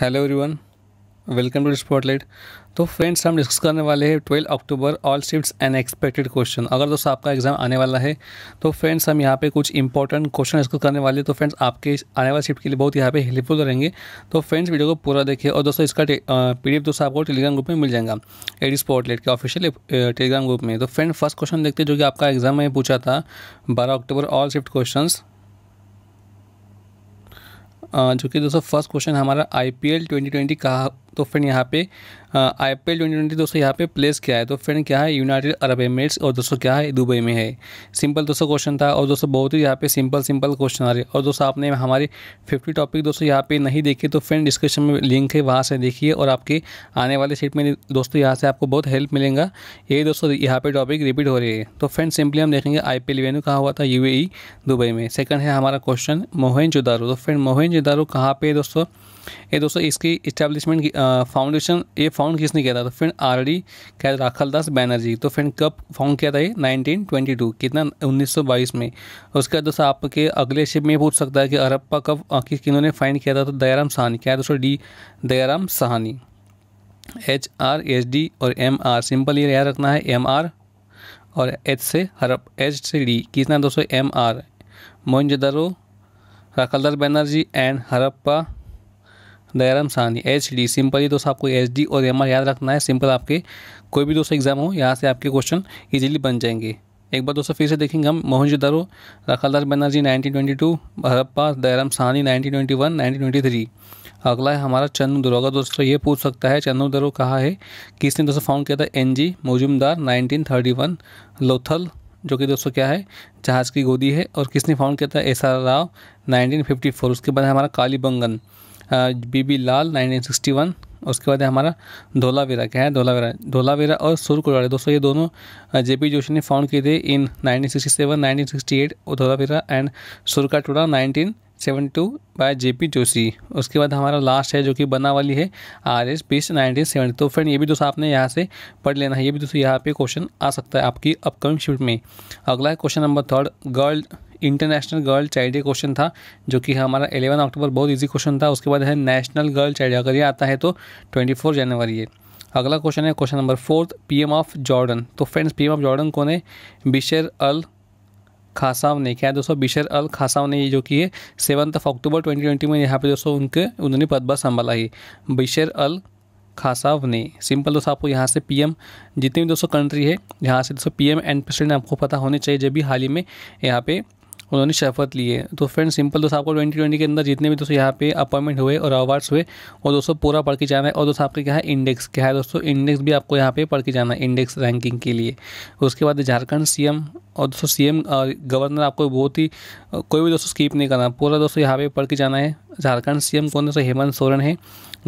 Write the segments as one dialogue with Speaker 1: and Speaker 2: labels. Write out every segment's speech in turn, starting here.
Speaker 1: Hello everyone welcome to Spotlight तो friends हम discuss करने वाले हैं twelve October all shift and expected question अगर दोस्तों आपका एग्जाम आने वाला है तो फ्रेंड्स हम यहाँ पे कुछ इंपॉर्टेंट क्वेश्चन डिस्कस करने वाले हैं तो फ्रेंड्स आपके आने वाले शिफ्ट के लिए बहुत यहाँ पे हेल्पफुल रहेंगे तो फ्रेंड्स वीडियो को पूरा देखिए और दोस्तों इसका पी दोस्तों आपको टेलीग्राम ग्रुप में मिल जाएगा एडी स्पॉटलाइट के ऑफिशियल टेलीग्राम ग्रुप में तो फ्रेंड फर्स्ट क्वेश्चन देखते जो कि आपका एग्जाम में पूछा था बारह अक्टूबर ऑल शिफ्ट क्वेश्चन जो कि दोस्तों फर्स्ट क्वेश्चन हमारा I P L twenty twenty कहाँ तो फ्रेंड यहाँ पे I P L twenty twenty दोस्तों यहाँ पे प्लेस क्या है तो फ्रेंड क्या है यूनाइटेड अरब एमिरेट्स और दोस्तों क्या है दुबई में है सिंपल दोस्तों क्वेश्चन था और दोस्तों बहुत ही यहाँ पे सिंपल सिंपल क्वेश्चन आ रहे और दोस्तों आपने हमारे फिफ्टी टॉपिक दोस्तों यहाँ पे नहीं देखे तो फ्रेंड डिस्क्रिप्शन में लिंक है वहाँ से देखिए और आपके आने वाले सीट में दोस्तों यहाँ से आपको बहुत हेल्प मिलेगा ये दोस्तों यहाँ पर टॉपिक रिपीट हो रही है तो फ्रेंड सिंपली हम देखेंगे आई पी एल कहाँ हुआ था यू e, दुबई में सेकेंड है हमारा क्वेश्चन मोहन तो फ्रेंड मोहन जुदारू कहाँ पे दोस्तों ये दोस्तों इसकी इस्टेब्लिशमेंट फाउंडेशन ये फाउंड किसने किया था तो फ्रेंड आर डी क्या राखल दास बैनर्जी तो फ्रेंड कब फाउंड किया था ये 1922 कितना 1922 में उसके बाद दोस्तों आपके अगले शिप में पूछ सकता है कि अरप्पा कब किस किन्होंने फाइंड किया था तो दयाराम सहानी क्या है दोस्तों D Dayaram Sahni H R H D और एम आर सिंपल ये याद रखना है एम आर और एच से हरप एच से डी कितना दोस्तों M R Mohenjodaro Rakhaldas Banerjee and Harappa Dayaram Sahni H D simple ही दोस्तों आपको एच डी और एम आर याद रखना है सिंपल आपके कोई भी दोस्तों एग्जाम हो यहाँ से आपके क्वेश्चन ईजिली बन जाएंगे एक बार दोस्तों फिर से देखेंगे हम Mohenjodaro Rakhaldas Banerjee 1922 Harappa Dayaram nineteen twenty three अगला है हमारा चंदू दरो अगर दोस्तों ये पूछ सकता है चंदू दरो कहा है किसने दोस्तों फाउंड किया था N G Majumdar nineteen thirty one Lothal जो कि दोस्तों क्या है जहाज की गोदी है और किसने फाउंड किया था S R Rao nineteen fifty four उसके बाद हमारा कालीबंगन बीबी लाल 1961 उसके बाद है हमारा धोलावीरा क्या है धोलावीरा धोलावीरा और सुरकुराड़ी दोस्तों ये दोनों जे पी जोशी ने फाउंड किए थे in 1967 1968 Dholavira and seven 1972 by J P Joshi उसके बाद हमारा लास्ट है जो कि बना वाली है आर एस बीस नाइनटीन सेवेंटी तो फ्रेंड ये भी दोस्तों आपने यहाँ से पढ़ लेना है ये भी दोस्तों यहाँ पे क्वेश्चन आ सकता है आपकी अपकमिंग शिफ्ट में अगला है question number third girl international girl child day question था जो कि हमारा एलेवन अक्टूबर बहुत ईजी क्वेश्चन था उसके बाद है नेशनल गर्ल चाइल्ड डे अगर ये आता है तो ट्वेंटी फोर जनवरी है अगला क्वेश्चन है question number fourth P M of Jordan तो friends P M of Jordan कौन है बिशर अल खासाव ने क्या है दोस्तों बिशर अल खासाव ने ये जो कि है seventh of October twenty twenty में यहाँ पे दोस्तों उनके उन्होंने पदभार संभाला है बिशर अल खासाव ने सिंपल दोस्तों आपको यहाँ से पीएम जितनी भी दोस्तों कंट्री है यहाँ से दोस्तों पीएम एंड प्रेसिडेंट आपको पता होने चाहिए जब भी हाल ही में यहाँ पे उन्होंने शपथ ली है तो फ्रेंड सिंपल दोस्तों आपको ट्वेंटी ट्वेंटी के अंदर जितने भी दोस्तों यहाँ पे अपॉइंटमेंट हुए और अवार्ड्स हुए और दोस्तों पूरा पढ़ के जाना है और दोस्तों आपके क्या है इंडेक्स क्या है दोस्तों इंडेक्स भी आपको यहाँ पे पढ़ के जाना है इंडेक्स रैंकिंग के लिए उसके बाद झारखंड सी और दोस्तों सी गवर्नर आपको बहुत ही कोई भी दोस्तों स्कीप नहीं करना पूरा दोस्तों यहाँ पे पढ़ के जाना है झारखंड सीएम कौन है तो हेमंत सोरेन है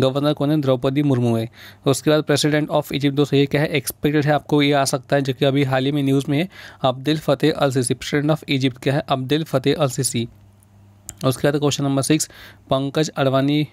Speaker 1: गवर्नर कौन है द्रौपदी मुर्मू है तो उसके बाद प्रेसिडेंट ऑफ इजिप्ट दोस्तों ये क्या है एक्सपेक्टेड है आपको ये आ सकता है जो कि अभी हाल ही में न्यूज़ में है Abdul Fateh al Sisi president of Egypt क्या है अब्दुल फ़तेह अल सीसी उसके बाद question number six Pankaj Advani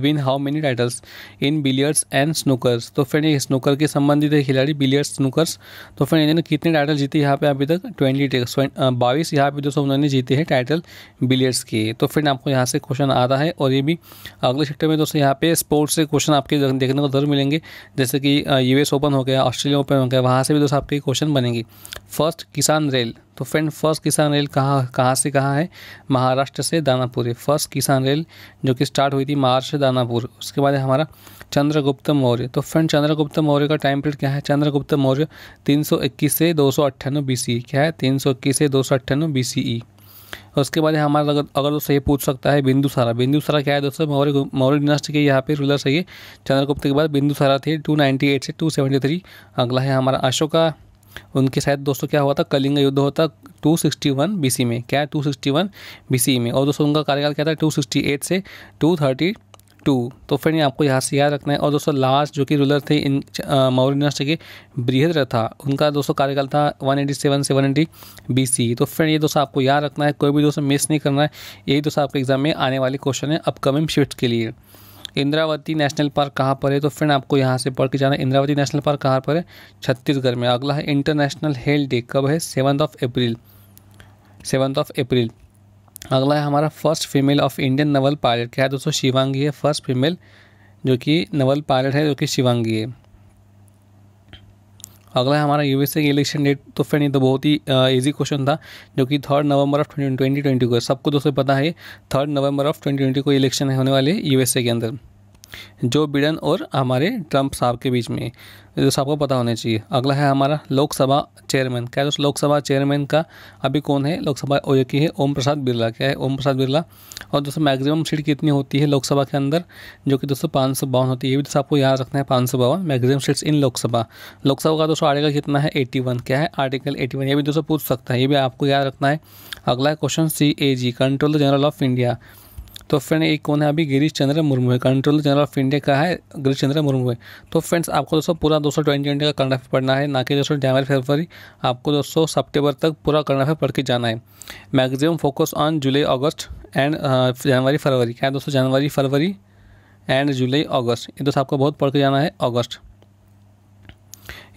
Speaker 1: win how many titles in billiards and snookers तो फ्रेंड ये स्नूकर के संबंधित है खिलाड़ी बिलियर्स स्नूकर्स तो फ्रेंड इन्होंने कितने टाइटल जीते यहाँ पे अभी तक ट्वेंटी uh, बाईस यहाँ पे दोस्तों उन्होंने जीते हैं टाइटल बिलियर्स के तो फ्रेंड आपको यहाँ से क्वेश्चन आ रहा है और ये भी अगले सेक्टर में दोस्तों यहाँ पे स्पोर्ट्स से क्वेश्चन आपके देखने को जरूर मिलेंगे जैसे कि यूएस uh, ओपन हो गया ऑस्ट्रेलिया ओपन हो गया वहाँ से भी दोस्तों आपके क्वेश्चन बनेंगे फर्स्ट किसान रेल तो फ्रेंड फर्स्ट किसान रेल कहाँ कहाँ से कहाँ है महाराष्ट्र से दानापुर है फर्स्ट किसान रेल जो कि स्टार्ट हुई थी महाराष्ट्र से दानापुर उसके बाद हमारा चंद्रगुप्त मौर्य तो फ्रेंड चंद्रगुप्त मौर्य का टाइम पीरियड क्या है चंद्रगुप्त मौर्य 321 से दो सौ क्या है 321 से दो सौ उसके बाद हमारा अगर अगर दोस्तों ये पूछ सकता है बिंदुसारा बिंदुसारा क्या है दोस्तों मौर्य मौर्य डिनास्ट के यहाँ पे रूलर है चंद्रगुप्त के बाद बिंदुसारा थे 298 से 273 अगला है हमारा अशोका उनके शायद दोस्तों क्या हुआ था कलिंग युद्ध होता 261 सी में क्या है 261 सी में और दोस्तों उनका कार्यकाल क्या था 268 से 232 तो फ्रेंड आपको यहाँ से याद रखना है और दोस्तों लास्ट जो कि रूलर थे इन मौर्य यूनिवर्सिटी के बृहद था उनका दोस्तों कार्यकाल था 187 से 180 सी तो फ्रेंड ये दोस्तों आपको याद रखना है कोई भी दोस्तों मिस नहीं करना है यही दोस्तों आपके एग्जाम में आने वाले क्वेश्चन है अपकमिंग शिफ्ट के लिए इंद्रावती नेशनल पार्क कहाँ पर है तो फ्रेंड आपको यहाँ से पढ़ के जाना इंद्रावती नेशनल पार्क कहाँ पर है छत्तीसगढ़ में अगला है इंटरनेशनल हेल डे कब है seventh of April seventh of April अगला है हमारा first female of Indian naval pilot क्या है दोस्तों शिवांगी है फर्स्ट फीमेल जो कि नवल पायलट है जो कि शिवांगी है अगला हमारा यू की इलेक्शन डेट तो फिर नहीं तो बहुत ही ईजी क्वेश्चन था जो कि third November of twenty twenty को सबको दोस्तों पता है third November of twenty twenty को इलेक्शन होने वाले यू के अंदर जो बिडन और हमारे ट्रंप साहब के बीच में जो सबको पता होना चाहिए अगला है हमारा लोकसभा चेयरमैन क्या है तो लोकसभा चेयरमैन का अभी कौन है लोकसभा की है ओम प्रसाद बिरला क्या है ओम प्रसाद बिरला और दोस्तों मैक्सिमम सीट कितनी होती है लोकसभा के अंदर जो कि दोस्तों पाँच सौ बावन होती है ये भी तो आपको याद रखना है पाँच सौ बावन maximum seats in Lok Sabha Lok Sabha का दोस्तों आर्टिकल कितना है एट्टी वन क्या है आर्टिकल एट्टी वन ये भी दोस्तों पूछ सकता है ये भी आपको याद रखना है अगला question C A G control general of India तो फ्रेंड एक कौन है अभी गिरीश चंद्र मुर्मू है कंट्रोल जनरल ऑफ इंडिया का है गिरीश चंद्र मुर्मू है तो फ्रेंड्स आपको दोस्तों पूरा दो सौ ट्वेंटी ट्वेंटी का करंट अफेयर पढ़ना है ना कि दोस्तों जनवरी फरवरी आपको दोस्तों सितंबर तक पूरा करंट अफेयर पढ़ के जाना है maximum focus on July August and January February क्या है दोस्तों जनवरी फरवरी एंड जुलाई अगस्त ये दोस्तों आपको बहुत पढ़ के जाना है अगस्त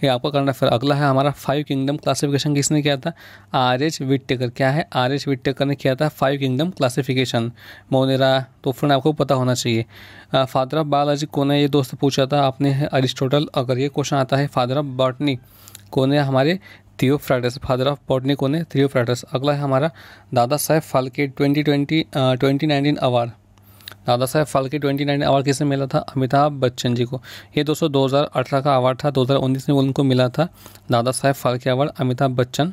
Speaker 1: ये आपको करना फिर अगला है हमारा फाइव किंगडम क्लासिफिकेशन किसने किया था आर एच विटेकर क्या है आर एच विटेकर ने किया था फाइव किंगडम क्लासिफिकेशन मोनेरा तो फ्रेंड आपको पता होना चाहिए फादर ऑफ बायोलॉजी कौन है ये दोस्त पूछा था आपने अरिस्टोटल अगर ये क्वेश्चन आता है फादर ऑफ बॉटनी कौन है हमारे फ्राइडस फादर ऑफ बॉटनी कौन है फ्राइडस अगला है हमारा Dada Saheb Phalke twenty twenty twenty nineteen award Dada Sahab Phalke twenty nine award किसने मिला था अमिताभ बच्चन जी को ये दोस्तों 2018 का अवार्ड था 2019 में उनको मिला था दादा साहब फाल्के अवार्ड अमिताभ बच्चन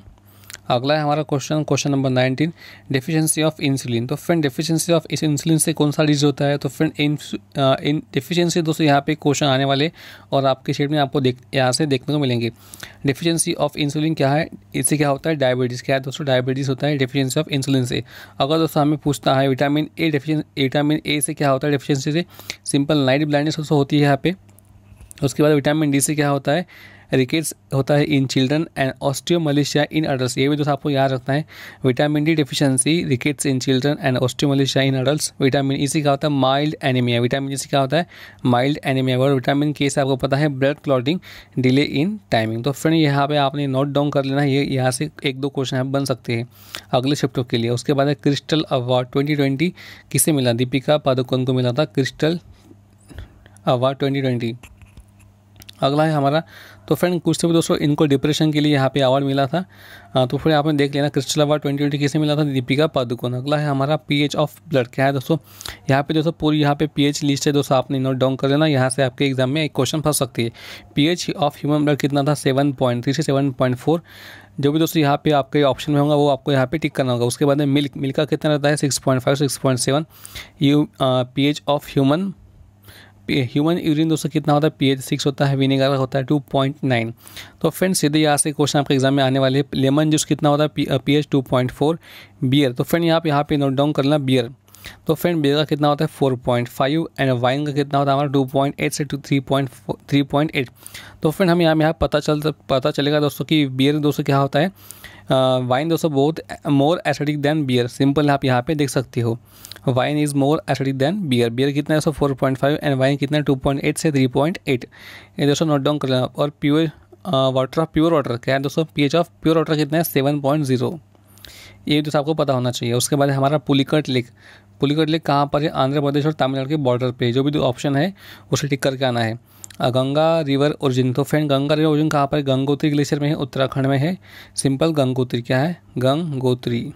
Speaker 1: अगला है हमारा question question number nineteen deficiency of insulin तो फ्रेंड डेफिशिएंसी ऑफ इस इंसुलिन से कौन सा डिजीज होता है तो फ्रेंड इन डिफिशियंसी दोस्तों यहाँ पे क्वेश्चन आने वाले और आपके शेड में आपको देख यहाँ से देखने को मिलेंगे डिफिशियंसी ऑफ इंसुलिन क्या है इससे क्या होता है डायबिटीज़ क्या है दोस्तों डायबिटीज़ होता है डिफिशियंसी ऑफ इंसुलिन से अगर दोस्तों हमें पूछता है विटामिन ए डेफिशिएं विटामिन ए से क्या होता है डिफिशियंसी से सिंपल नाइट ब्लाइंडनेस दोस्तों होती है यहाँ पे उसके बाद विटामिन डी से क्या होता है रिकेट्स होता है in children and osteomalacia in adult ये भी दोस्तों आपको याद रखना है vitamin D deficiency rickets in children and osteomalacia in adult vitamin E क्या होता है माइल्ड एनीमिया विटामिन ई क्या होता है माइल्ड एनीमिया और विटामिन के से आपको पता है blood clotting delay in timing तो फ्रेंड यहाँ पे आपने नोट डाउन कर लेना ये यहाँ से एक दो क्वेश्चन आप बन सकते हैं अगले शिफ्टों के लिए उसके बाद है क्रिस्टल अवार्ड ट्वेंटी ट्वेंटी किसे मिला दीपिका पादुकोण को मिला था क्रिस्टल अवार्ड ट्वेंटी ट्वेंटी अगला है हमारा तो फ्रेंड कुछ भी तो दोस्तों इनको डिप्रेशन के लिए यहाँ पे अवार्ड मिला था आ, हाँ, तो फिर आपने देख लेना क्रिस्टल अवार्ड ट्वेंटी ट्वेंटी किसे मिला था दीपिका पादुकोण अगला है हमारा पीएच ऑफ ब्लड क्या है दोस्तों यहाँ पे दोस्तों पूरी यहाँ पे पीएच लिस्ट है दोस्तों आपने नोट डाउन कर लेना यहाँ से आपके एग्जाम में एक क्वेश्चन फंस सकती है पीएच ऑफ ह्यूमन ब्लड कितना था सेवन पॉइंट थ्री से सेवन पॉइंट फोर जो भी दोस्तों यहाँ पे आपके ऑप्शन में होगा वो आपको यहाँ पे टिक करना होगा उसके बाद में मिल्क मिल्क का कितना रहता है six point five six point seven U P H of human human urine दोस्तों कितना होता है पीएच सिक्स होता है विनेगर होता है टू पॉइंट नाइन तो फ्रेंड सीधे यहाँ से क्वेश्चन आपके एग्जाम में आने वाले हैं लेमन जूस कितना होता है P H two point four beer तो फ्रेंड यहाँ पे यहाँ पे नोट डाउन कर लेना बियर तो फ्रेंड बियर का कितना होता है four point five and wine का कितना होता है हमारा टू पॉइंट एट से two three point three point eight तो फ्रेंड हमें यहाँ यहाँ पता चल पता चलेगा दोस्तों कि बियर दोस्तों क्या होता है वाइन uh, दोस्तों बहुत more acidic than beer simple आप यहाँ पे देख सकते हो wine is more acidic than beer beer कितना है so four point five and wine कितना है टू पॉइंट एट से थ्री पॉइंट एट ये दोस्तों नोट डाउन कर लेना और pure water of pure water क्या है दोस्तों पीएच ऑफ प्योर वाटर कितना है सेवन पॉइंट जीरो ये दोस्तों आपको पता होना चाहिए उसके बाद हमारा पुलिकट लेक पुलिकट लेक कहाँ पर है आंध्र प्रदेश और तमिलनाडु के बॉर्डर पर जो भी दो ऑप्शन है उसे टिक करके आना है गंगा रिवर ओरिजिन तो फ्रेंड गंगा रिवर ओरिजिन कहाँ पर गंगोत्री ग्लेशियर में है उत्तराखंड में है सिंपल गंगोत्री क्या है गंगोत्री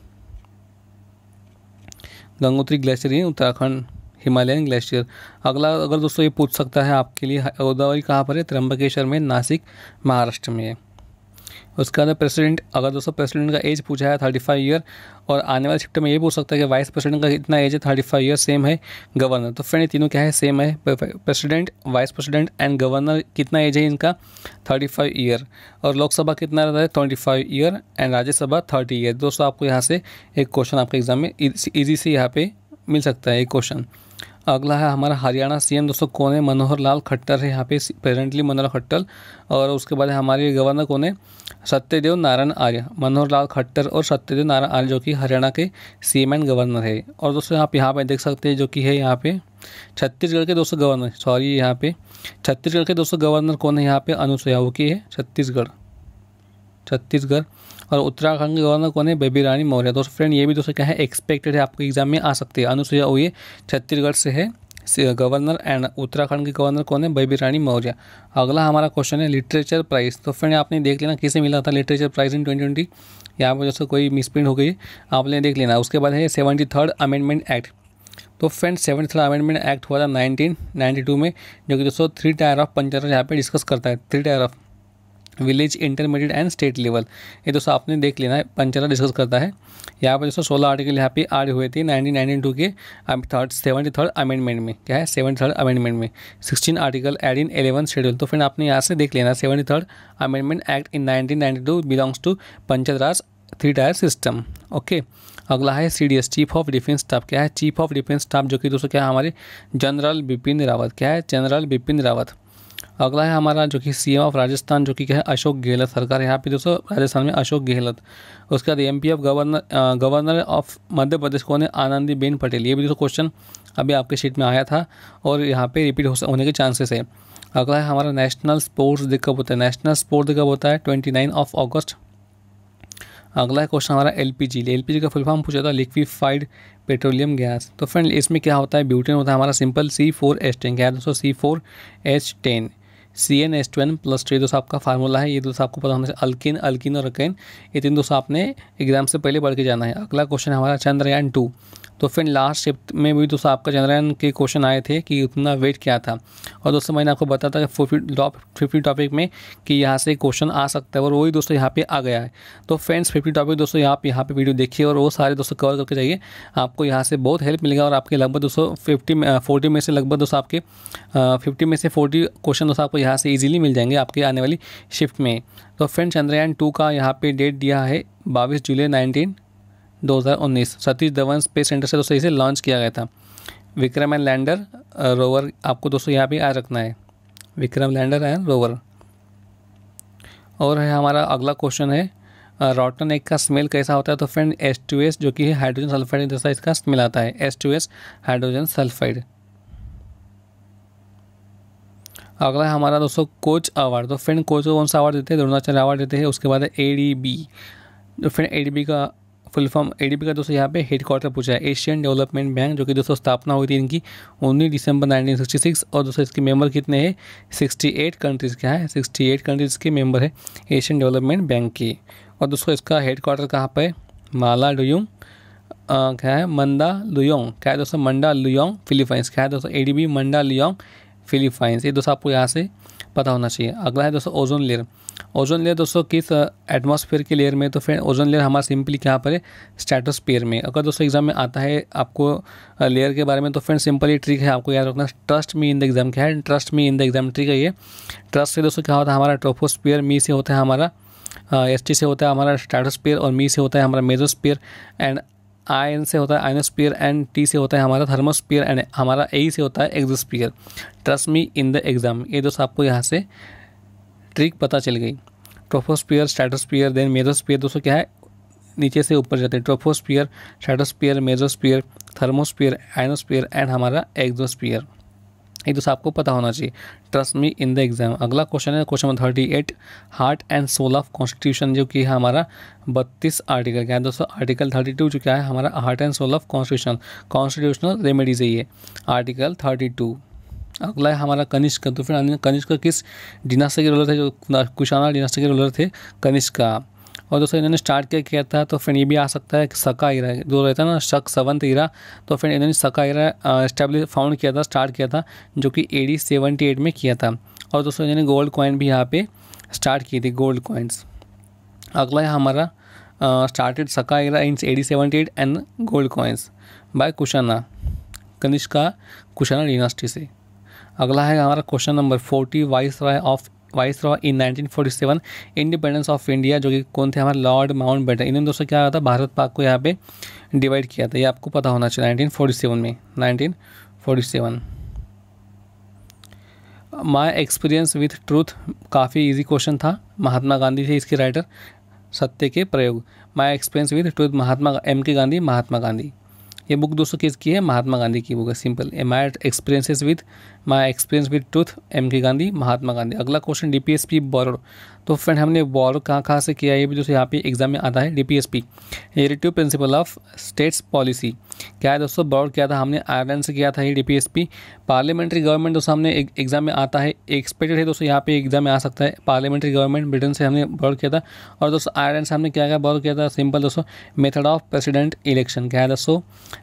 Speaker 1: गंगोत्री ग्लेशियर ही उत्तराखंड हिमालयन ग्लेशियर अगला अगर दोस्तों ये पूछ सकता है आपके लिए गोदावरी कहाँ पर है त्र्यंबकेश्वर में नासिक महाराष्ट्र में है उसके अंदर प्रेसिडेंट अगर दोस्तों प्रेसिडेंट का एज पूछा है थर्टी फाइव ईयर और आने वाले शिफ्ट में ये पूछ सकता है कि वाइस प्रेसिडेंट का कितना एज है थर्टी फाइव ईयर सेम है गवर्नर तो फ्रेंड तीनों क्या है सेम है president vice president and governor कितना एज है इनका थर्टी फाइव ईयर और लोकसभा कितना रहता है twenty five year and Rajya Sabha thirty year दोस्तों आपको यहाँ से एक क्वेश्चन आपके एग्जाम में ईजी से यहाँ पर मिल सकता है एक क्वेश्चन अगला है हमारा हरियाणा सीएम दोस्तों कौन है मनोहर लाल खट्टर है यहाँ पे प्रेजेंटली मनोहर खट्टर और उसके बाद हमारे गवर्नर कौन है सत्यदेव नारायण आर्य मनोहर लाल खट्टर और सत्यदेव नारायण आर्य जो कि हरियाणा के सी एंड गवर्नर है और दोस्तों आप यहाँ पर देख सकते हैं जो कि है यहाँ पे छत्तीसगढ़ के दोस्तों गवर्नर सॉरी यहाँ पे छत्तीसगढ़ के दोस्तों गवर्नर कौन है यहाँ पे वो की है छत्तीसगढ़ छत्तीसगढ़ और उत्तराखंड के गवर्नर कौन है बेबी रानी मौर्य दोस्तों फ्रेंड ये भी दोस्तों क्या है एक्सपेक्टेड है आपको एग्जाम में आ सकते हैं अनुसुईया उ छत्तीसगढ़ से है गवर्नर एंड उत्तराखंड के गवर्नर कौन है बेबी रानी मौर्य अगला हमारा क्वेश्चन है लिटरेचर प्राइज तो फ्रेंड आपने देख लेना किसे मिला था literature prize in twenty twenty यहाँ पर दोस्तों कोई मिसप्रिंट हो गई आपने देख लेना उसके बाद है सेवेंटी थर्ड अमेंडमेंट एक्ट तो friend seven third amendment act हुआ था नाइनटीन नाइन्टी टू में जो कि दोस्तों थ्री टायर ऑफ पंचायत यहाँ पे डिस्कस करता है three tier of village intermediate and state level ये दोस्तों आपने देख लेना है पंचरा डिस्कस करता है यहाँ पर दोस्तों सोलह आर्टिकल यहाँ पे आड हुए थे नाइनटीन नाइनटी टू के थर्ड सेवेंटी थर्ड अमेंडमेंट में क्या है सेवेंटी थर्ड अमेंडमेंट में sixteen article add in eleven schedule तो फिर आपने यहाँ से देख लेना seventy third amendment act in nineteen ninety two belongs to panchayat Raj three tier system okay अगला है C D S chief of defence staff क्या है चीफ ऑफ डिफेंस स्टाफ जो कि दोस्तों क्या है हमारे जनरल बिपिन रावत क्या है जनरल बिपिन रावत अगला है हमारा जो कि सीएम ऑफ राजस्थान जो कि क्या है अशोक गहलोत सरकार यहाँ पे दोस्तों राजस्थान में अशोक गहलोत उसके बाद M P of governor governor of Madhya Pradesh कौन है आनंदीबेन पटेल ये भी दोस्तों क्वेश्चन अभी आपके शीट में आया था और यहाँ पे रिपीट हो होने के चांसेस है अगला है हमारा नेशनल स्पोर्ट्स डे कब होता है नेशनल स्पोर्ट्स डे कब होता है ट्वेंटी नाइन ऑफ ऑगस्ट अगला क्वेश्चन हमारा L P G L P G का फुल फॉर्म पूछा था लिक्विफाइड पेट्रोलियम गैस तो फ्रेंड इसमें क्या होता है ब्यूटेन होता है हमारा simple C four H ten क्या है दोस्तों C four H ten C N H two N plus two दोस्तों आपका फार्मूला है ये दोस्तों आपको पता होना चाहिए अल्किन अल्किन और अकेन ये तीन दोस्तों आपने एग्जाम से पहले पढ़ के जाना है अगला क्वेश्चन हमारा चंद्रयान टू तो फिर लास्ट शिफ्ट में भी दोस्तों आपका चंद्रयान के क्वेश्चन आए थे कि उतना वेट क्या था और दोस्तों मैंने आपको बताया था फोर फिफ्टी टॉपिक में कि यहाँ से क्वेश्चन आ सकता है और वही दोस्तों यहाँ पे आ गया है तो फ्रेंड्स फिफ्टी टॉपिक दोस्तों आप यहाँ पे वीडियो देखिए और वो सारे दोस्तों कवर करके जाइए आपको यहाँ से बहुत हेल्प मिलेगा और आपके लगभग दोस्तों फिफ्टी फोर्टी में से लगभग दोस्तों आपके फिफ्टी में से फोर्टी क्वेश्चन दोस्तों आपको यहाँ से ईजिली मिल जाएंगे आपके आने वाली शिफ्ट में तो फ्रेंड्स चंद्रयान टू का यहाँ पर डेट दिया है बाईस जुलाई nineteen 2019 Satish Dhawan space centre से दोस्तों इसे लॉन्च किया गया था विक्रम एंड लैंडर रोवर आपको दोस्तों यहाँ भी आ रखना है विक्रम लैंडर एंड रोवर और है हमारा अगला क्वेश्चन है रॉटन एक का स्मेल कैसा होता है तो फ्रेंड एस टू एस जो कि हाइड्रोजन सल्फाइड जैसा इसका स्मेल आता है S two S hydrogen sulphide अगला है हमारा दोस्तों कोच अवार्ड तो फ्रेंड कोच को कौन सा अवार्ड देते हैं द्रोणाचार्य अवार्ड देते हैं उसके बाद है ए डी बी तो फ्रेंड ए डी बी का फुल फॉर्म एडीबी का दोस्तों यहाँ पे हेड क्वार्टर पूछा है एशियन डेवलपमेंट बैंक जो कि दोस्तों स्थापना हुई थी इनकी उन्नीस दिसंबर 1966 और दोस्तों इसके मेंबर कितने हैं 68 कंट्रीज़ क्या है 68 कंट्रीज़ के मेंबर है एशियन डेवलपमेंट बैंक की और दोस्तों इसका हेड क्वार्टर कहाँ पर है माला डुयोंग क्या है मंडा लुयोंग क्या है दोस्तों मंडा लुयोंग फिलीपाइंस क्या है दोस्तों ए मंडा लुयोंग फिलीपाइंस ये दोस्तों आपको यहाँ से पता होना चाहिए अगला है दोस्तों ओजोन लेयर ओजोन लेयर दोस्तों किस एटमॉस्फेयर के लेयर में तो फिर ओजोन लेयर हमारा सिंपली कहाँ पर है स्टैटोस्पेयर में अगर दोस्तों एग्जाम में आता है आपको लेयर के बारे में तो फिर सिंपली ट्रिक है आपको याद रखना trust me in the exam क्या है trust me in the exam trick है ये ट्रस्ट से दोस्तों क्या होता है हमारा ट्रोफोस्पेयर मी से होता है हमारा एस टी से होता है हमारा स्टैटोस्पेयर और मी से होता है हमारा मेजोस्पेयर एंड आई एन से होता है आइनोस्पियर एंड टी से होता है हमारा थर्मोस्पियर एंड हमारा ए से होता है exosphere trust me in the exam ये दोस्तों आपको यहाँ से ट्रिक पता चल गई ट्रोफोस्पियर स्टैटोस्पियर देन मेजोस्पियर दोस्तों क्या है नीचे से ऊपर जाते हैं ट्रोफोस्पियर स्टैटोस्पियर मेजोस्पियर थर्मोस्पियर एनोस्पियर एंड हमारा एग्जोस्पियर ये दोस्तों आपको पता होना चाहिए trust me in the exam अगला क्वेश्चन है question number thirty eight heart and soul of constitution जो कि है हमारा बत्तीस आर्टिकल क्या है दोस्तों आर्टिकल थर्टी टू जो क्या है हमारा heart and soul of constitution constitutional remedies है ये आर्टिकल थर्टी टू अगला है हमारा कनिष्क तो फिर कनिष्क किस डिनास्टर के रोलर थे जो कुशाना डिनास्टर के रोलर थे कनिष्क का और दोस्तों इन्होंने स्टार्ट क्या किया था तो फिर ये भी आ सकता है सका इरा जो रहता है ना शक सवंत इरा तो फिर इन्होंने सका इरा इस्टेब्लिश फाउंड किया था स्टार्ट किया था जो कि ए डी एट में किया था और दोस्तों इन्होंने गोल्ड कॉइन भी यहाँ पे स्टार्ट की थी गोल्ड कॉइन्स अगला है हमारा started Saka era in A D eight and gold coins by Kushana Kanishka Kushana dynasty से अगला है हमारा question number forty viceroy of viceroy in nineteen forty seven independence of India जो कि कौन थे हमारे लॉर्ड माउंट बेटन इन्होंने दोस्तों क्या होता था भारत पाक को यहाँ पे डिवाइड किया था ये आपको पता होना चाहिए नाइनटीन फोर्टी सेवन में nineteen forty seven my experience with truth काफ़ी इजी क्वेश्चन था महात्मा गांधी थे इसके राइटर सत्य के प्रयोग my experience with truth Mahatma M K Gandhi Mahatma Gandhi ये बुक दोस्तों किसकी है महात्मा गांधी की बुक है simple a my experiences with my experience with truth M K Gandhi Mahatma Gandhi अगला question D P S P borrow तो फ्रेंड हमने बॉर कहाँ कहाँ से किया ये भी दोस्तों यहाँ पे एग्जाम में आता है D P S P principle of states policy क्या है दोस्तों ब्रॉड किया था हमने आयरलैंड से किया था ये डीपीएसपी पार्लियामेंट्री गवर्नमेंट दोस्तों हमने एक एग्जाम में आता है एक्सपेक्टेड है दोस्तों यहाँ पे एग्जाम में आ सकता है पार्लियामेंट्री गवर्नमेंट ब्रिटेन से हमने ब्रॉड किया था और दोस्तों आयरलैंड से हमने क्या क्या ब्रॉड किया था सिंपल दोस्तों मेथड ऑफ प्रेसिडेंट इलेक्शन क्या है दोस्तों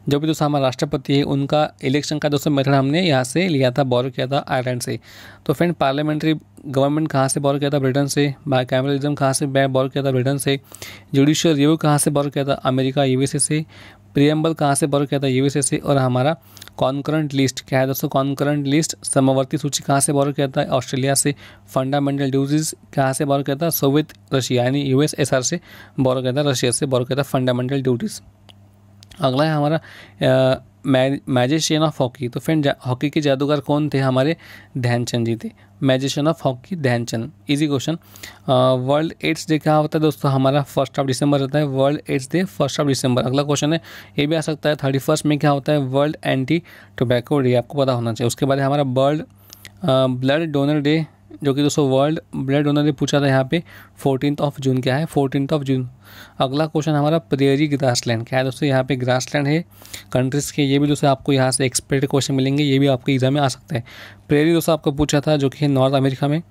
Speaker 1: जो भी दोस्तों हमारा राष्ट्रपति है उनका इलेक्शन का दोस्तों मेथड हमने यहाँ से लिया था बॉरो किया था आयरलैंड से तो फ्रेंड पार्लियामेंट्री गवर्नमेंट कहाँ से बॉरो किया था ब्रिटेन से बायकैमरलिज्म कहाँ से बॉर किया था ब्रिटेन से जुडिशियल रिव्यू कहाँ से बॉर किया था अमेरिका यूएसए से प्रियम्बल कहाँ से बोरो किया था यूएस से और हमारा कॉन्करेंट लिस्ट क्या है दोस्तों कॉन्करेंट लिस्ट समवर्ती सूची कहाँ से बोरो किया था ऑस्ट्रेलिया से फंडामेंटल ड्यूजीज कहाँ से बोरो किया था सोवियत रशिया यानी यूएसएसआर से बोरो किया था रशिया से बोरो किया था फंडामेंटल ड्यूटीज़ अगला है हमारा मैजिशियन ऑफ हॉकी तो फ्रेंड हॉकी के जादूगर कौन थे हमारे ध्यानचंद जी थे magician of hockey Dhyan Chand easy question world AIDS day क्या होता है दोस्तों हमारा फर्स्ट ऑफ दिसंबर रहता है world AIDS day first of दिसंबर अगला क्वेश्चन है ये भी आ सकता है थर्टी फर्स्ट में क्या होता है वर्ल्ड एंटी टोबैको डे आपको पता होना चाहिए उसके बाद हमारा वर्ल्ड ब्लड डोनर डे जो कि दोस्तों वर्ल्ड ब्लड डोनर ने पूछा था यहाँ पे फोर्टीन ऑफ जून क्या है फोर्टीन ऑफ जून अगला क्वेश्चन हमारा प्रेयरी ग्रासलैंड क्या है दोस्तों यहाँ पे ग्रासलैंड है कंट्रीज़ के ये भी दोस्तों आपको यहाँ से एक्सपर्ट क्वेश्चन मिलेंगे ये भी आपके एग्जाम में आ सकते हैं प्रेयरी दोस्तों आपको पूछा था जो कि नॉर्थ अमेरिका में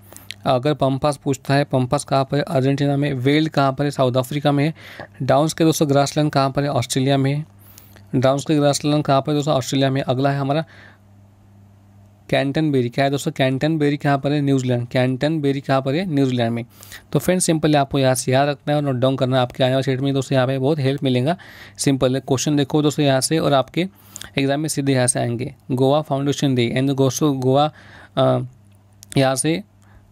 Speaker 1: अगर पम्पास पूछता है पम्पास कहाँ पर है अर्जेंटीना में वेल्ड कहाँ पर है साउथ अफ्रीका में है डाउंस के दोस्तों ग्रासलैंड कहाँ पर है ऑस्ट्रेलिया में है डाउंस के ग्रासलैंड कहाँ पर है दोस्तों ऑस्ट्रेलिया में अगला है हमारा कैंटन बेरी क्या है दोस्तों कैंटन बेरी कहाँ पर है न्यूजीलैंड कैंटन बेरी कहाँ पर है न्यूजीलैंड में तो फ्रेंड सिंपल आपको यहाँ से याद रखना है और नोट डाउन करना है आपके आने वाले सेट में दोस्तों यहाँ पे बहुत हेल्प मिलेगा सिंपल है क्वेश्चन देखो दोस्तों यहाँ से और आपके एग्जाम में सीधे यहाँ से आएंगे गोवा फाउंडेशन डे एंड दोस्तों गोवा यहाँ से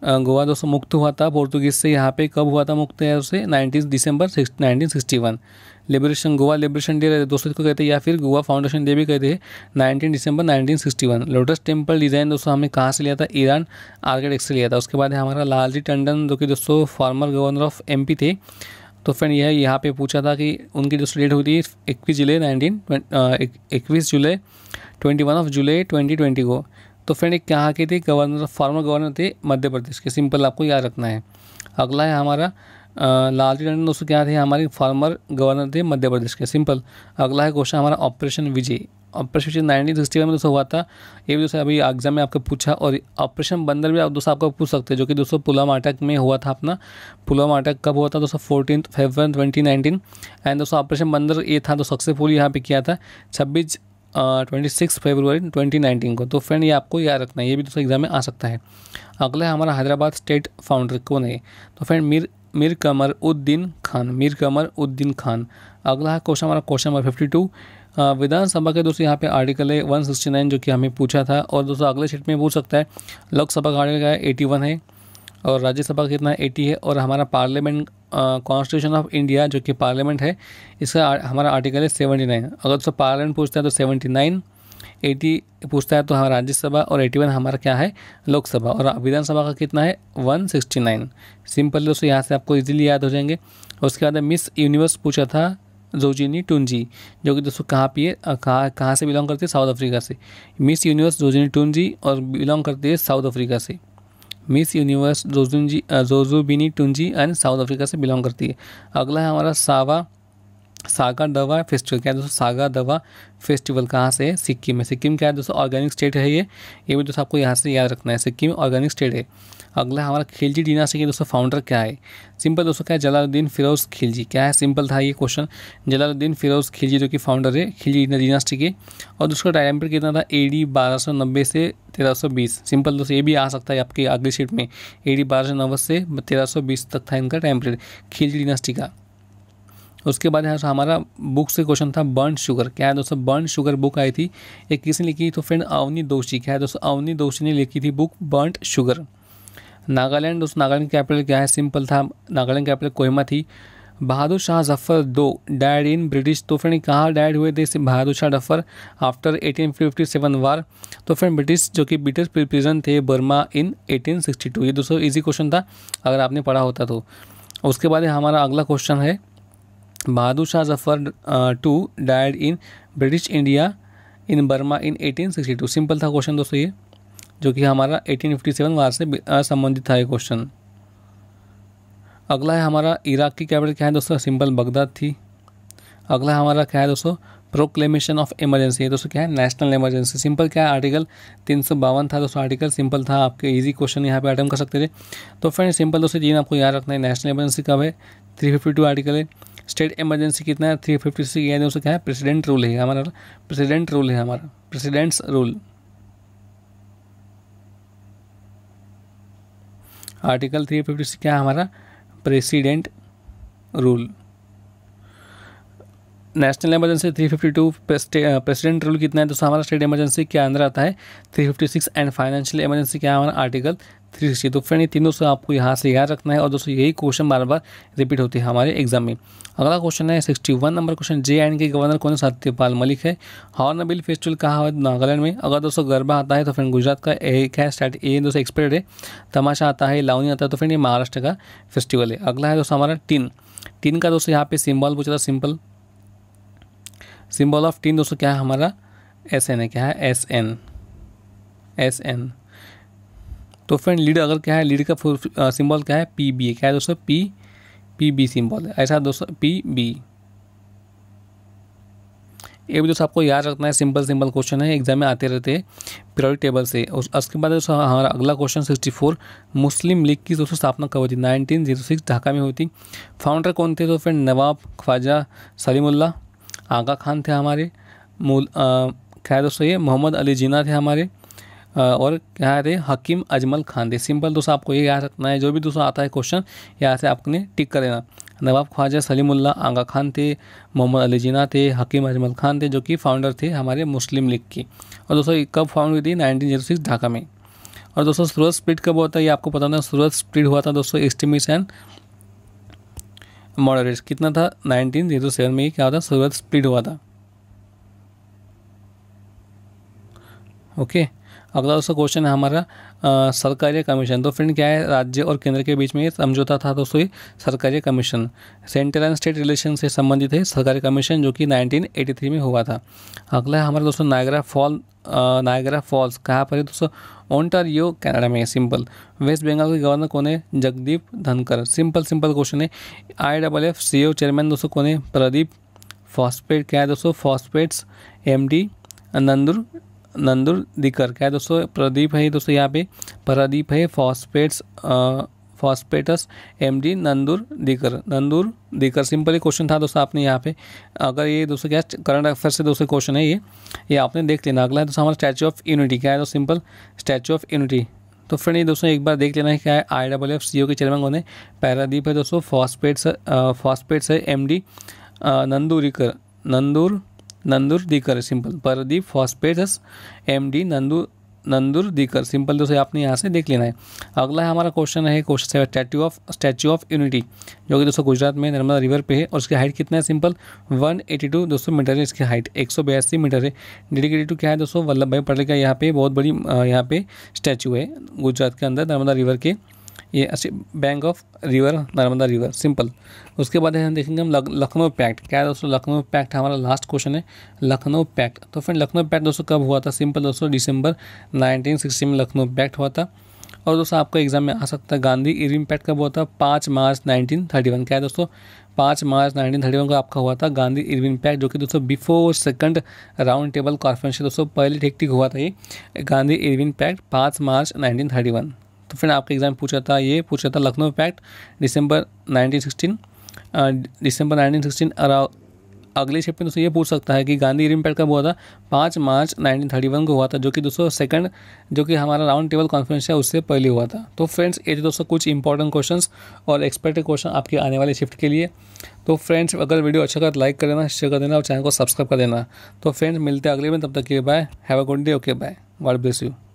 Speaker 1: गोवा दोस्तों मुक्त हुआ था पोर्तुगीज से यहाँ पे कब हुआ था मुक्त है उसे नाइनटीन दिसंबर nineteen sixty one liberation Goa liberation day दोस्तों इसको कहते हैं या फिर गोवा फाउंडेशन डे भी कहते हैं नाइनटीन दिसंबर nineteen sixty one lotus temple design दोस्तों हमने कहाँ से लिया था ईरान आर्किटेक्ट से लिया था उसके बाद हमारा लालजी टंडन जो कि दोस्तों फॉर्मर गवर्नर ऑफ एम थे तो फ्रेंड यह यहाँ पे पूछा था कि उनकी जो डेट हुई थी इक्कीस जुलाई नाइनटीन इक्कीस जुलाई ट्वेंटी वन ऑफ जुलाई ट्वेंटी ट्वेंटी को तो फ्रेंड एक कहाँ के थे गवर्नर फॉर्मर गवर्नर थे मध्य प्रदेश के सिंपल आपको याद रखना है अगला है हमारा लालजी टंडन दोस्तों क्या थे हमारे फॉर्मर गवर्नर थे मध्य प्रदेश के सिंपल अगला है क्वेश्चन हमारा operation Vijay operation Vijay nineteen sixty में दोस्तों हुआ था ये भी दोस्तों अभी एग्जाम में आपको पूछा और ऑपरेशन बंदर भी आप दोस्तों आपको पूछ सकते हैं जो कि दोस्तों पुलवामा अटैक में हुआ था अपना पुलवामा अटैक कब हुआ था दोस्तों fourteen Feb twenty nineteen and दोस्तों ऑपरेशन बंदर ये था तो सक्सेसफुल यहाँ पर किया था छब्बीस twenty six February twenty nineteen को तो फ्रेंड ये आपको याद रखना है ये भी दूसरा एग्जाम में आ सकता है अगला है हमारा हैदराबाद स्टेट फाउंडर कौन है तो फ्रेंड मीर मीर कमर उद्दीन खान मीर कमर उद्दीन खान अगला है क्वेश्चन हमारा question number fifty two Vidhan Sabha के दोस्तों यहाँ पे आर्टिकल है वन सिक्सटी नाइन जो कि हमें पूछा था और दोस्तों अगले सीट में पूछ सकता है लोकसभा का आर्टिकल है एटी वन है और राज्यसभा का कितना एटी है और हमारा पार्लियामेंट कॉन्स्टिट्यूशन ऑफ इंडिया जो कि पार्लियामेंट है इसका हमारा आर्टिकल है सेवेंटी नाइन अगर उसका पार्लियामेंट पूछता है तो सेवेंटी नाइन एटी पूछता है तो हमारा राज्यसभा और एटी वन हमारा क्या है लोकसभा और विधानसभा का कितना है वन सिक्सटी नाइन सिंपल दोस्तों यहाँ से आपको इजीली याद हो जाएंगे उसके बाद मिस यूनिवर्स पूछा था जोजिनी टूनजी जो कि दोस्तों कहाँ पे कहाँ कहाँ से बिलोंग करती है साउथ अफ्रीका से मिस यूनिवर्स जोजिनी टूनजी और बिलोंग करती है साउथ अफ्रीका से मिस यूनिवर्स जोजुनजी Zozibini Tunzi and South Africa से बिलोंग करती है अगला है हमारा सावा सागा दवा फेस्टिवल क्या है दोस्तों सागा दवा फेस्टिवल कहाँ से है सिक्किम में सिक्किम क्या है दोस्तों ऑर्गेनिक स्टेट है ये ये भी दोस्तों आपको यहाँ से याद रखना है सिक्किम ऑर्गेनिक स्टेट है अगला हमारा खिलजी डिनास्टी के दोस्तों फाउंडर क्या है सिंपल दोस्तों क्या है जलालुद्दीन फिरोज खिलजी क्या है सिंपल था ये क्वेश्चन जलालुद्दीन फिरोज खिलजी जो कि फाउंडर है खिलजी डीनास्टी के और दूसरा टाइम पीरियड कितना था ए डी बारह सौ नब्बे से तेरह सौ बीस सिंपल दोस्तों ये भी आ सकता है आपके अगली सीट में ए डी बारह सौ नब्बे से तेरह सौ बीस तक था इनका टाइम पीरियड खिलजी डिनास्टी का उसके बाद यहाँ हमारा बुक से क्वेश्चन था बर्न शुगर क्या है दोस्तों बर्न शुगर बुक आई थी एक किसने लिखी तो फ्रेंड अवनी दोषी क्या है दोस्तों अवनी दोषी ने लिखी थी बुक बर्न शुगर नागालैंड उस नागालैंड कैपिटल क्या है सिंपल था नागालैंड कैपिटल कोयमा थी बहादुर शाह जफर दो डायड इन ब्रिटिश तो फिर कहाँ डायड हुए थे इसे बहादुर शाह जफर आफ्टर 1857 वार तो फिर ब्रिटिश जो कि ब्रिटिश प्रिजन थे बर्मा इन 1862 ये दोस्तों इजी क्वेश्चन था अगर आपने पढ़ा होता तो उसके बाद हमारा अगला क्वेश्चन है Bahadur Shah Zafar to died in British India in Burma in 1862 simple था क्वेश्चन दोस्तों ये जो कि हमारा 1857 वार से संबंधित था ये क्वेश्चन अगला है हमारा इराक की कैपिटल क्या है दोस्तों सिंपल बगदाद थी अगला हमारा क्या है दोस्तों प्रोक्लेमेशन ऑफ इमरजेंसी है दोस्तों क्या है नेशनल इमरजेंसी सिंपल क्या है आर्टिकल तीन सौ बावन था दोस्तों आर्टिकल सिंपल था आपके इजी क्वेश्चन यहाँ पे अटैम्प कर सकते थे तो फ्रेंड सिंपल दोस्तों जी आपको याद रखना है नेशनल इमरजेंसी कब है थ्री फिफ्टी टू आर्टिकल है स्टेट इमरजेंसी कितना है थ्री फिफ्टी सिक्स यानी क्या है प्रेसिडेंट रूल है हमारा प्रेसिडेंट रूल है हमारा president's rule article three fifty six क्या हमारा president rule national emergency three fifty two president rule कितना है दोस्तों हमारा स्टेट इमरजेंसी के अंदर आता है three fifty six and financial emergency क्या हमारा आर्टिकल थ्री सिक्सटी तो फ्रेंड ये तीनों से आपको यहाँ से याद रखना है और दोस्तों यही क्वेश्चन बार बार रिपीट होती है हमारे एग्जाम में अगला क्वेश्चन है sixty one number question J and K governor कौन सत्यपाल मलिक है हॉर्नबिल फेस्टिवल कहा है नागालैंड में अगर दोस्तों गरबा आता है तो फ्रेंड गुजरात का एक है स्टार्ट ए दोस्तों एक्सपर्ट है तमाशा आता है लावनी आता है तो फ्रेंड ये महाराष्ट्र का फेस्टिवल है अगला है दोस्तों हमारा टीन टीन का दोस्तों यहाँ पे सिम्बॉल पूछा था सिंपल सिम्बॉल ऑफ टीन दोस्तों क्या है हमारा एस एन है क्या है एस एन एस एन तो फ्रेंड लीड अगर क्या है लीड का फुल सिंबल क्या है पी बी क्या है दोस्तों पी पी बी सिंबल है ऐसा दोस्तों पी बी ये भी दोस्तों आपको याद रखना है सिंपल सिंपल क्वेश्चन है एग्जाम में आते रहते हैं पीरियडिक टेबल से और उसके बाद दोस्तों हमारा अगला question sixty four Muslim League की दोस्तों स्थापना कब हुई थी नाइनटीन जीरो सिक्स ढाका में हुई थी फाउंडर कौन थे तो फ्रेंड नवाब ख्वाजा सलीमुल्ला आगा खान थे हमारे मूल क्या है दोस्तों ये मोहम्मद अली जीना थे हमारे और क्या है हकीम अजमल खान दे सिंपल दोस्तों आपको ये याद रखना है जो भी दोस्तों आता है क्वेश्चन यहाँ से आपने टिक कर देना नवाब ख्वाजा सलीमुल्ला आगा खान थे मोहम्मद अली जिना थे हकीम अजमल खान थे जो कि फाउंडर थे हमारे मुस्लिम लीग के और दोस्तों कब फाउंड हुई थी नाइनटीन oh ढाका में और दोस्तों सूरज स्प्रिट कब होता है ये आपको पता होना सूरज स्प्लिट हुआ था दोस्तों एस्टिमेशन एंड मॉडरेट कितना था 1907 में क्या होता सूरज स्प्लिट हुआ था ओके okay. अगला उसका क्वेश्चन है हमारा सरकारी कमीशन तो फ्रेंड क्या है राज्य और केंद्र के बीच में ये समझौता था दोस्तों ये Sarkaria commission central and state relation से संबंधित है सरकारी कमीशन जो कि 1983 में हुआ था अगला है हमारा दोस्तों नायगरा फॉल नायगरा फॉल्स कहाँ पर है दोस्तों यो कैनाडा में सिंपल वेस्ट बंगाल के गवर्नर कौन है जगदीप धनकर सिंपल सिंपल क्वेश्चन है I double F C O chairman दोस्तों कौन है प्रदीप फॉस्पेट क्या है दोस्तों फॉस्पेट्स एम डी नंदुर नंदुर दिकर क्या है दोस्तों प्रदीप है दोस्तों यहाँ पे प्रदीप है फॉस्फेट्स फॉस्पेटस एम डी नंदूर दिकर नंदूर दिकर सिंपली क्वेश्चन था दोस्तों आपने यहाँ पे अगर ये दोस्तों क्या करंट अफेयर से दोस्तों क्वेश्चन है ये ये आपने देख लेना अगला है दोस्तों हमारा स्टैचू ऑफ यूनिटी क्या है दोस्तों सिंपल स्टैचू ऑफ यूनिटी तो फ्रेंड ये दोस्तों एक बार देख लेना है क्या है आई डब्ल्यू एफ सी ओ के चेयरमैन कौन है पैरादीप है दोस्तों फॉस्पेट्स फॉस्पेट्स है एम डी नंदूरिकर नंदूर दीकर simple Paradeep phosphates M D नंदू दीकर सिंपल दोस्तों आपने यहाँ से देख लेना है अगला है हमारा क्वेश्चन है क्वेश्चन से statue of statue of unity जो कि दोस्तों गुजरात में नर्मदा रिवर पे है और उसकी हाइट कितना है सिंपल 182 दोस्तों मीटर है इसकी हाइट एक मीटर है डेडिकेटेड टू क्या है दोस्तों वल्लभ भाई पटेल का यहाँ पे बहुत बड़ी यहाँ पे स्टैचू है गुजरात के अंदर नर्मदा रिवर के ये bank of river Narmada river simple उसके बाद हम देखेंगे हम लखनऊ पैक्ट क्या है दोस्तों लखनऊ पैक्ट हमारा लास्ट क्वेश्चन है लखनऊ पैक्ट तो फिर लखनऊ पैक्ट दोस्तों कब हुआ था सिंपल दोस्तों दिसंबर 1960 में लखनऊ पैक्ट हुआ था और दोस्तों आपका एग्जाम में आ सकता है गांधी इरिम पैक्ट कब हुआ था पाँच मार्च वन क्या है दोस्तों पाँच मार्च वन को आपका हुआ था गांधी इरविन पैक्ट जो कि दोस्तों before second round table conference दोस्तों पहले ठीक ठीक हुआ था ये गांधी इरविन पैक्ट पाँच मार्च वन तो फ्रेंड आपका एग्जाम पूछा था ये पूछा था लखनऊ पैक्ट दिसंबर 1916 दिसंबर 1916 और अगले शिफ्ट में दोस्तों ये पूछ सकता है कि गांधी इरिम पैक्ट कब हुआ था पाँच मार्च 1931 को हुआ था जो कि दोस्तों सेकंड जो कि हमारा राउंड टेबल कॉन्फ्रेंस है उससे पहले हुआ था तो फ्रेंड्स ये दोस्तों कुछ इंपॉर्टेंट क्वेश्चंस और एक्सपेक्टेड क्वेश्चन आपके आने वाले शिफ्ट के लिए तो फ्रेंड्स अगर वीडियो अच्छा कर लाइक कर देना शेयर कर देना और चैनल को सब्सक्राइब कर देना तो फ्रेंड्स मिलते हैं अगले में तब तक के bye have a good day okay bye God bless you